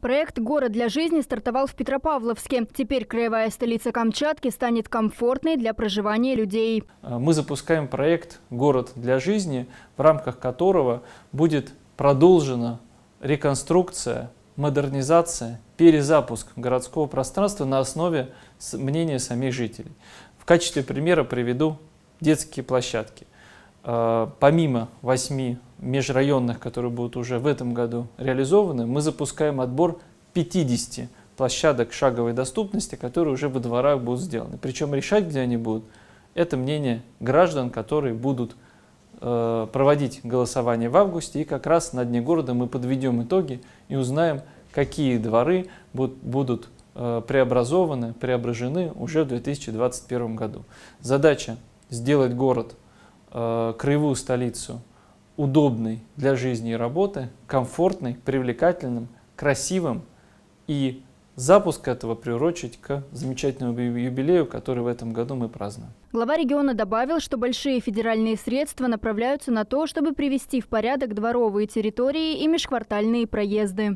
Проект «Город для жизни» стартовал в Петропавловске. Теперь краевая столица Камчатки станет комфортной для проживания людей. Э, мы запускаем проект «Город для жизни», в рамках которого будет продолжена реконструкция, модернизация, перезапуск городского пространства на основе мнения самих жителей. В качестве примера приведу детские площадки. Э, помимо восьми межрайонных, которые будут уже в этом году реализованы, мы запускаем отбор 50 площадок шаговой доступности, которые уже во дворах будут сделаны. Причем решать, где они будут, это мнение граждан, которые будут э, проводить голосование в августе. И как раз на дне города мы подведем итоги и узнаем, какие дворы будут, будут э, преобразованы, преображены уже в 2021 году. Задача сделать город, э, краевую столицу удобный для жизни и работы, комфортный, привлекательным, красивым и запуск этого приурочить к замечательному юбилею, который в этом году мы празднуем. Глава региона добавил, что большие федеральные средства направляются на то, чтобы привести в порядок дворовые территории и межквартальные проезды.